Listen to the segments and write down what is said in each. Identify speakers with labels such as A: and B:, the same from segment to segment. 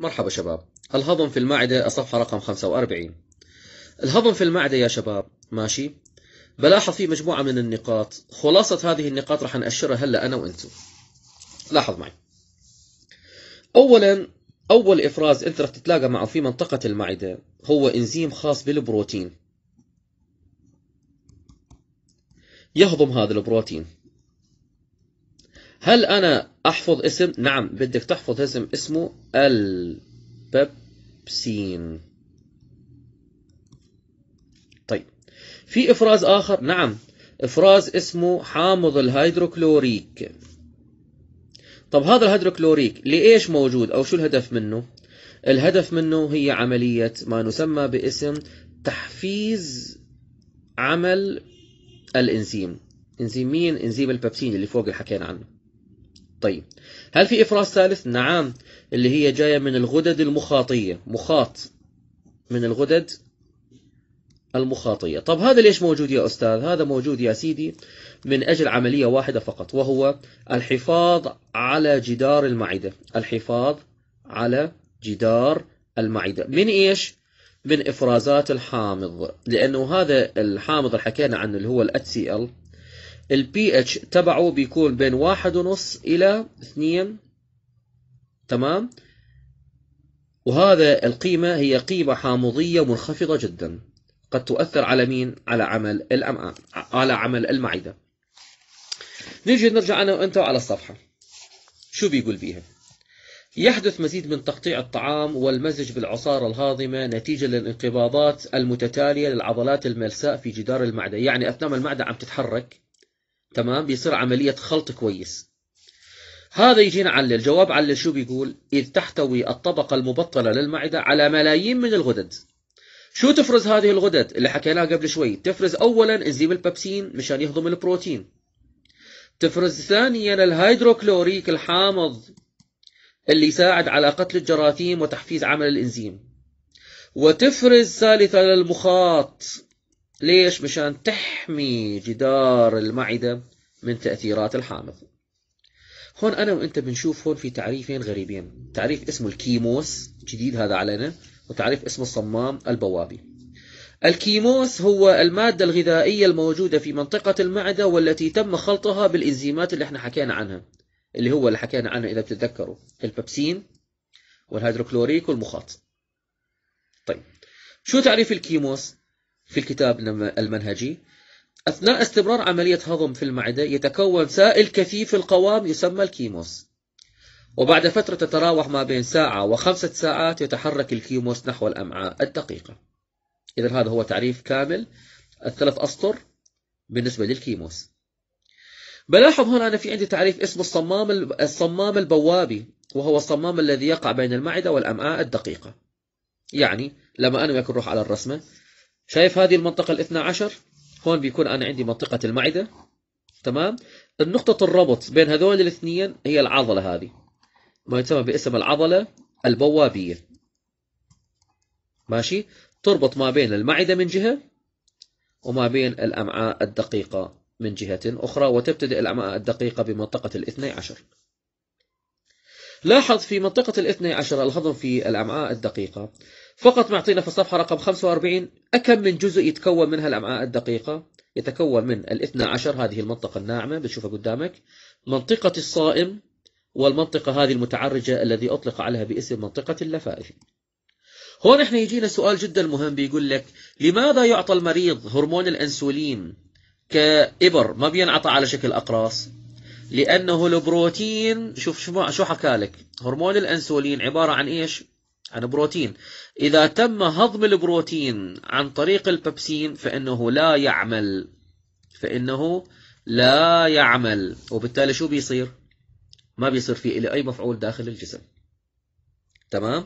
A: مرحبا شباب الهضم في المعدة الصفحة رقم 45 الهضم في المعدة يا شباب ماشي بلاحظ في مجموعة من النقاط خلاصة هذه النقاط رح نأشرها هلا أنا وأنتم لاحظ معي أولا أول إفراز أنت رح تتلاقى معه في منطقة المعدة هو إنزيم خاص بالبروتين يهضم هذا البروتين هل أنا أحفظ اسم؟ نعم بدك تحفظ اسم اسمه الببسين طيب في إفراز آخر؟ نعم إفراز اسمه حامض الهيدروكلوريك طب هذا الهيدروكلوريك لإيش موجود أو شو الهدف منه؟ الهدف منه هي عملية ما نسمى باسم تحفيز عمل الإنزيم إنزيم مين؟ إنزيم الببسين اللي فوق اللي حكينا عنه طيب هل في إفراز ثالث؟ نعم اللي هي جاية من الغدد المخاطية مخاط من الغدد المخاطية طب هذا ليش موجود يا أستاذ؟ هذا موجود يا سيدي من أجل عملية واحدة فقط وهو الحفاظ على جدار المعدة الحفاظ على جدار المعدة من إيش؟ من إفرازات الحامض لأنه هذا الحامض اللي حكينا عنه اللي هو ال HCl البي اتش تبعه بيكون بين واحد ونص إلى اثنين تمام وهذا القيمة هي قيمة حامضية منخفضة جدا قد تؤثر على مين؟ على عمل الأمعاء على عمل المعدة نيجي نرجع أنا وأنت على الصفحة شو بيقول بيها؟ يحدث مزيد من تقطيع الطعام والمزج بالعصارة الهاضمة نتيجة للانقباضات المتتالية للعضلات الملساء في جدار المعدة يعني أثناء المعدة عم تتحرك تمام بيصير عملية خلط كويس هذا يجينا علل الجواب علل شو بيقول إذ تحتوي الطبقة المبطلة للمعدة على ملايين من الغدد شو تفرز هذه الغدد اللي حكيناها قبل شوي تفرز أولا إنزيم الببسين مشان يهضم البروتين تفرز ثانيا الهيدروكلوريك الحامض اللي يساعد على قتل الجراثيم وتحفيز عمل الإنزيم وتفرز ثالثا المخاط ليش؟ مشان تحمي جدار المعدة من تأثيرات الحامض هون أنا وأنت بنشوف هون في تعريفين غريبين تعريف اسمه الكيموس جديد هذا علينا وتعريف اسمه الصمام البوابي الكيموس هو المادة الغذائية الموجودة في منطقة المعدة والتي تم خلطها بالإنزيمات اللي احنا حكينا عنها اللي هو اللي حكينا عنه إذا بتتذكروا الببسين والهيدروكلوريك والمخاط طيب شو تعريف الكيموس؟ في الكتاب المنهجي أثناء استمرار عملية هضم في المعدة يتكون سائل كثيف القوام يسمى الكيموس وبعد فترة تتراوح ما بين ساعة وخمسة ساعات يتحرك الكيموس نحو الأمعاء الدقيقة إذا هذا هو تعريف كامل الثلاث أسطر بالنسبة للكيموس بلاحظ هنا أنا في عندي تعريف اسمه الصمام الصمام البوابي وهو الصمام الذي يقع بين المعدة والأمعاء الدقيقة يعني لما أنا وياك نروح على الرسمة شايف هذه المنطقة الاثنى عشر هون بيكون أنا عندي منطقة المعدة تمام النقطة الربط بين هذول الاثنين هي العضلة هذه ما يسمى باسم العضلة البوابية ماشي تربط ما بين المعدة من جهة وما بين الأمعاء الدقيقة من جهة أخرى وتبتدئ الأمعاء الدقيقة بمنطقة الاثني عشر لاحظ في منطقة الاثنى عشر الهضم في الأمعاء الدقيقة فقط معطينا في الصفحة رقم 45 أكم من جزء يتكون منها الأمعاء الدقيقة يتكون من الاثنى عشر هذه المنطقة الناعمة بتشوفها قدامك منطقة الصائم والمنطقة هذه المتعرجة الذي أطلق عليها باسم منطقة اللفائف هون احنا يجينا سؤال جدا مهم بيقول لك لماذا يعطى المريض هرمون الأنسولين كإبر ما بينعطى على شكل أقراص لأنه البروتين شوف شو شو حكى لك هرمون الأنسولين عبارة عن إيش عن بروتين إذا تم هضم البروتين عن طريق البيبسين فإنه لا يعمل فإنه لا يعمل وبالتالي شو بيصير ما بيصير في له أي مفعول داخل الجسم تمام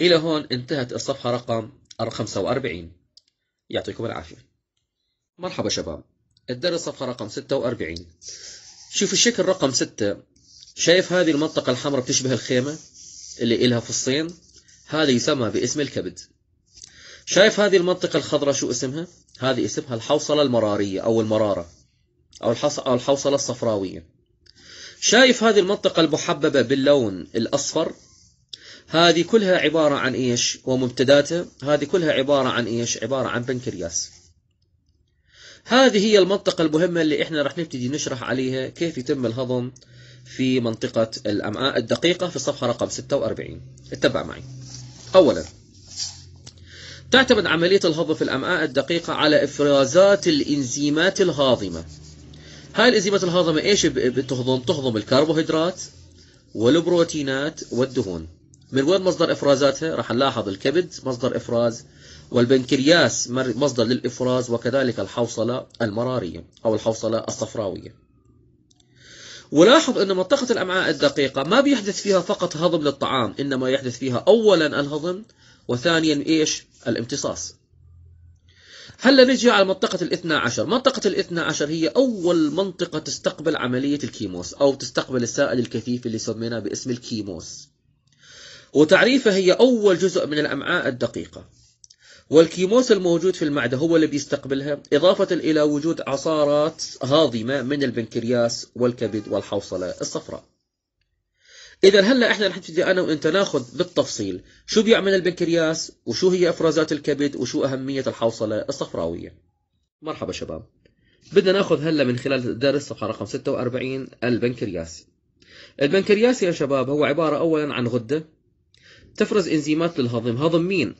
A: إلى هون انتهت الصفحة رقم 45 يعطيكم العافية مرحبا شباب الدرس صفحة رقم 46 شوف الشكل رقم ستة شايف هذه المنطقة الحمراء بتشبه الخيمة اللي إلها في الصين هذه يسمى باسم الكبد شايف هذه المنطقة الخضراء شو اسمها هذه اسمها الحوصلة المرارية أو المرارة أو, الحص... أو الحوصلة الصفراوية شايف هذه المنطقة المحببة باللون الأصفر هذه كلها عبارة عن إيش وممتداتها هذه كلها عبارة عن إيش عبارة عن بنكرياس هذه هي المنطقة المهمة اللي احنا رح نبتدي نشرح عليها كيف يتم الهضم في منطقة الأمعاء الدقيقة في الصفحة رقم 46 اتبع معي أولا تعتمد عملية الهضم في الأمعاء الدقيقة على إفرازات الإنزيمات الهاضمة هاي الإنزيمات الهاضمة إيش بتهضم؟ تهضم الكربوهيدرات والبروتينات والدهون من وين مصدر إفرازاتها؟ راح نلاحظ الكبد مصدر إفراز والبنكرياس مصدر للإفراز وكذلك الحوصلة المرارية أو الحوصلة الصفراوية ولاحظ أن منطقة الأمعاء الدقيقة ما بيحدث فيها فقط هضم للطعام إنما يحدث فيها أولا الهضم وثانيا إيش الامتصاص هلا نجي على منطقة الاثنى عشر منطقة الاثنى عشر هي أول منطقة تستقبل عملية الكيموس أو تستقبل السائل الكثيف اللي سميناه باسم الكيموس وتعريفها هي أول جزء من الأمعاء الدقيقة والكيموس الموجود في المعدة هو اللي بيستقبلها إضافة إلى وجود عصارات هاضمة من البنكرياس والكبد والحوصلة الصفراء إذا هلا إحنا رح نبتدي أنا وأنت ناخذ بالتفصيل شو بيعمل البنكرياس وشو هي إفرازات الكبد وشو أهمية الحوصلة الصفراوية مرحبا شباب بدنا ناخذ هلا من خلال الدرس صفحة رقم 46 البنكرياس البنكرياس يا شباب هو عبارة أولا عن غدة تفرز إنزيمات للهضم هضم مين؟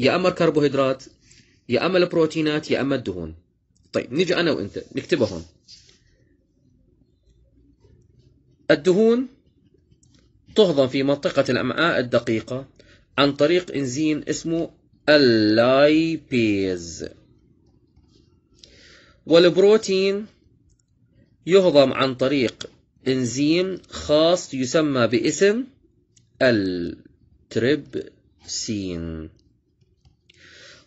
A: يا اما الكربوهيدرات يا اما البروتينات يا اما الدهون طيب نيجي انا وانت نكتبها هون الدهون تهضم في منطقة الأمعاء الدقيقة عن طريق إنزيم اسمه اللايبيز والبروتين يهضم عن طريق إنزيم خاص يسمى باسم التريبسين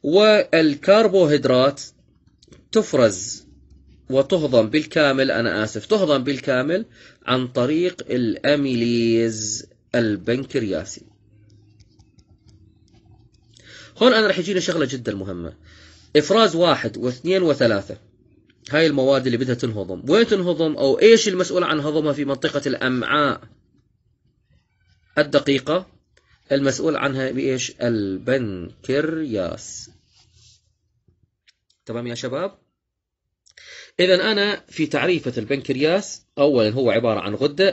A: والكربوهيدرات تفرز وتهضم بالكامل أنا آسف تهضم بالكامل عن طريق الأميليز البنكرياسي هون أنا رح يجينا شغلة جدا مهمة إفراز واحد واثنين وثلاثة هاي المواد اللي بدها تنهضم وين تنهضم أو إيش المسؤول عن هضمها في منطقة الأمعاء الدقيقة المسؤول عنها بإيش البنكرياس تمام يا شباب إذا أنا في تعريفة البنكرياس أولا هو عبارة عن غدة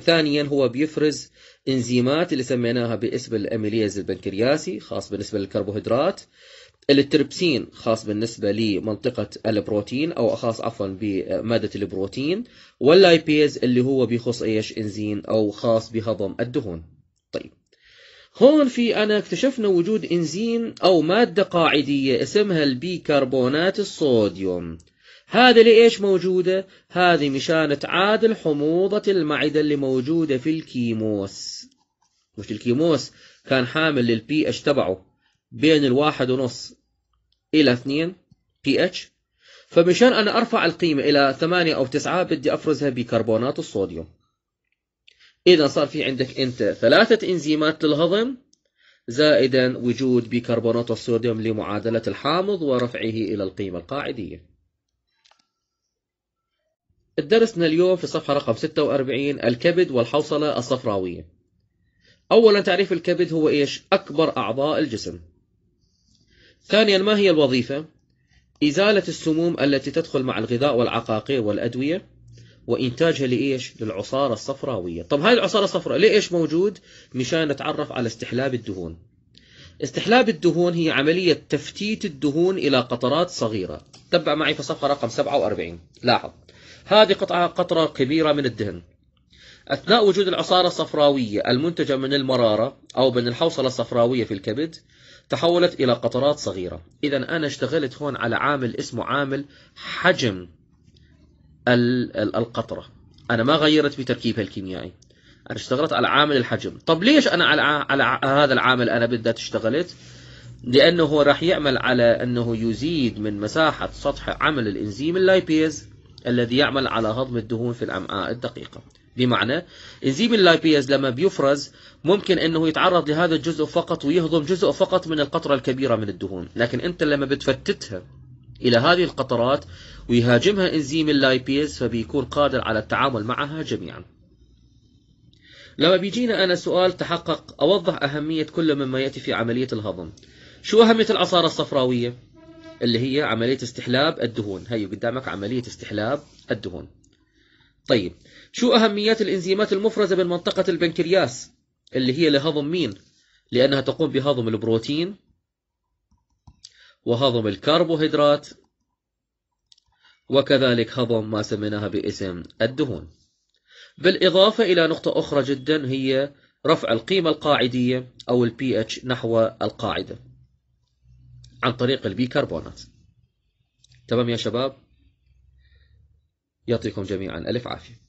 A: ثانيا هو بيفرز إنزيمات اللي سميناها باسم الأميليز البنكرياسي خاص بالنسبة للكربوهيدرات التربسين خاص بالنسبة لمنطقة البروتين أو خاص عفوا بمادة البروتين واللايبيز اللي هو بيخص إيش إنزيم أو خاص بهضم الدهون هون في أنا اكتشفنا وجود إنزيم أو مادة قاعدية اسمها البيكربونات الصوديوم هذا لإيش موجودة؟ هذه مشان تعادل حموضة المعدة اللي موجودة في الكيموس مش الكيموس كان حامل للبي اتش تبعه بين الواحد ونص إلى اثنين بي اتش فمشان أنا أرفع القيمة إلى ثمانية أو تسعة بدي أفرزها بكربونات الصوديوم إذا صار في عندك أنت ثلاثة إنزيمات للهضم زائدا وجود بيكربونات الصوديوم لمعادلة الحامض ورفعه إلى القيمة القاعدية درسنا اليوم في صفحة رقم 46 الكبد والحوصلة الصفراوية أولا تعريف الكبد هو إيش؟ أكبر أعضاء الجسم ثانيا ما هي الوظيفة؟ إزالة السموم التي تدخل مع الغذاء والعقاقير والأدوية وإنتاجها لإيش؟ للعصارة الصفراوية طب هاي العصارة الصفراء ليش موجود؟ مشان نتعرف على استحلاب الدهون استحلاب الدهون هي عملية تفتيت الدهون إلى قطرات صغيرة تبع معي في صفحة رقم 47 لاحظ هذه قطعة قطرة كبيرة من الدهن أثناء وجود العصارة الصفراوية المنتجة من المرارة أو من الحوصلة الصفراوية في الكبد تحولت إلى قطرات صغيرة إذا أنا اشتغلت هون على عامل اسمه عامل حجم القطرة أنا ما غيرت في تركيبها الكيميائي أنا اشتغلت على عامل الحجم طب ليش أنا على, على هذا العامل أنا بالذات اشتغلت لأنه هو راح يعمل على أنه يزيد من مساحة سطح عمل الإنزيم اللايبيز الذي يعمل على هضم الدهون في الأمعاء الدقيقة بمعنى انزيم اللايبيز لما بيفرز ممكن انه يتعرض لهذا الجزء فقط ويهضم جزء فقط من القطرة الكبيرة من الدهون لكن انت لما بتفتتها إلى هذه القطرات ويهاجمها إنزيم اللايبيز فبيكون قادر على التعامل معها جميعا لما بيجينا أنا سؤال تحقق أوضح أهمية كل مما يأتي في عملية الهضم شو أهمية العصارة الصفراوية؟ اللي هي عملية استحلاب الدهون هي قدامك عملية استحلاب الدهون طيب شو أهميات الإنزيمات المفرزة من منطقة البنكرياس اللي هي لهضم مين؟ لأنها تقوم بهضم البروتين وهضم الكربوهيدرات وكذلك هضم ما سميناها باسم الدهون بالإضافة إلى نقطة أخرى جدا هي رفع القيمة القاعدية أو الـ pH نحو القاعدة عن طريق البيكربونات تمام يا شباب يعطيكم جميعا ألف عافية